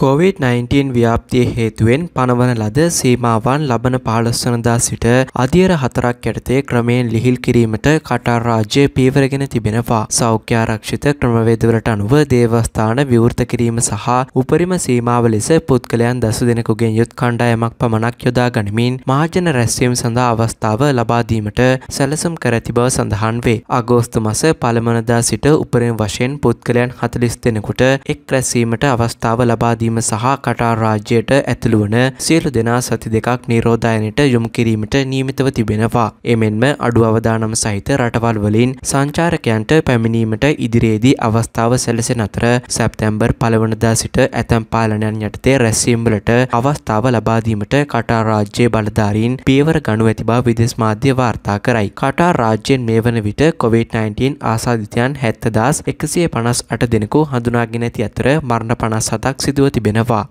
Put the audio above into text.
COVID-19 ව්‍යාප්තිය හේතුවෙන් පනවන ලද සීමාවන් ලබන පාලස්වනදා සිට අධියර හතරක් යටතේ ක්‍රමයෙන් ලිහිල් කිරීමට කටාර් රාජ්‍යය පීවරගෙන තිබෙනවා. සෞඛ්‍යාරක්ෂිත ක්‍රමවේදවලට අනුව දේවස්ථාන විවෘත කිරීම සහ උපරිම සීමාව ලෙස පුද්ගලයන් දසු දෙනෙකුගෙන් යුත් කණ්ඩායමක් පමණක් යොදා ගනිමින් මහජන රැස්වීම් සඳහා අවස්ථාව ලබාදීමට සැලසම් කර ඇති බව සඳහන් වේ. අගෝස්තු මස පළමනදා සිට උපරිම වශයෙන් පුද්ගලයන් හතලිස් දෙනෙකුට එක් රැස්වීමට අවස්ථාව ලබාදී කිරීම සහ කටාර් රාජ්‍යයට ඇතුළු වන සියලු දෙනා සති දෙකක් නිරෝධායනයට යොමු කිරීමට නියමිතව තිබෙනවා. එමෙන්ම අඩු අවදානම සහිත රටවල් වලින් සංචාරකයන්ට පැමිණීමට ඉදිරියේදී අවස්ථාව සැලසෙන අතර සැප්තැම්බර් පළවනදා සිට ඇතැම් පාලනයන් යටතේ රැස්වීම්වලට අවස්ථාව ලබාදීමට කටාර් රාජ්‍ය බලධාරීන් පියවර ගනු ඇති බව විදෙස් මාධ්‍ය වාර්තා කරයි. කටාර් රාජ්‍යයෙන් මේ වන විට කොවිD-19 ආසාධිතයන් හැත්තදාස් එකසිය පනස් අට දෙනෙකු හඳුනාගෙන ඇති අතර මරණ පනස් හතක් සිදුව තිබෙනවා